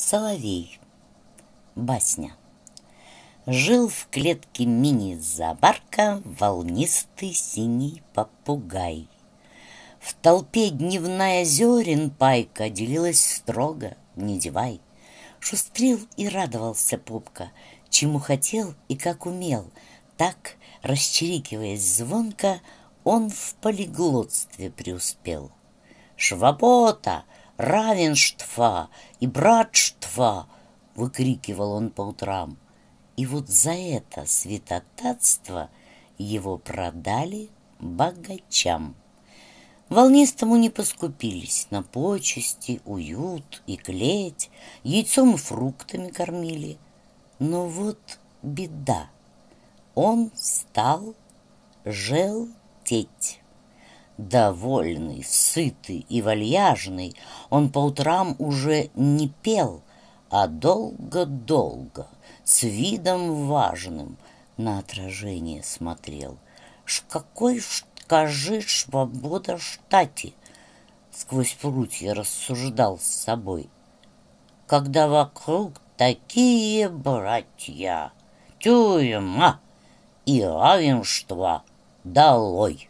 Соловей. Басня. Жил в клетке мини-забарка волнистый синий попугай. В толпе дневная зерен пайка делилась строго, не девай. Шустрил и радовался попка, чему хотел и как умел. Так, расчерикиваясь звонко, он в полиглотстве преуспел. «Швабота!» равенства и братства!» — выкрикивал он по утрам. И вот за это святотатство его продали богачам. Волнистому не поскупились на почести, уют и клеть, яйцом и фруктами кормили. Но вот беда, он стал желтеть. Довольный, сытый и вальяжный, он по утрам уже не пел, а долго-долго, с видом важным, на отражение смотрел. Ш какой, ж, скажи, свобода штати!» Сквозь прутья рассуждал с собой. «Когда вокруг такие братья, тюрьма и равенство долой!»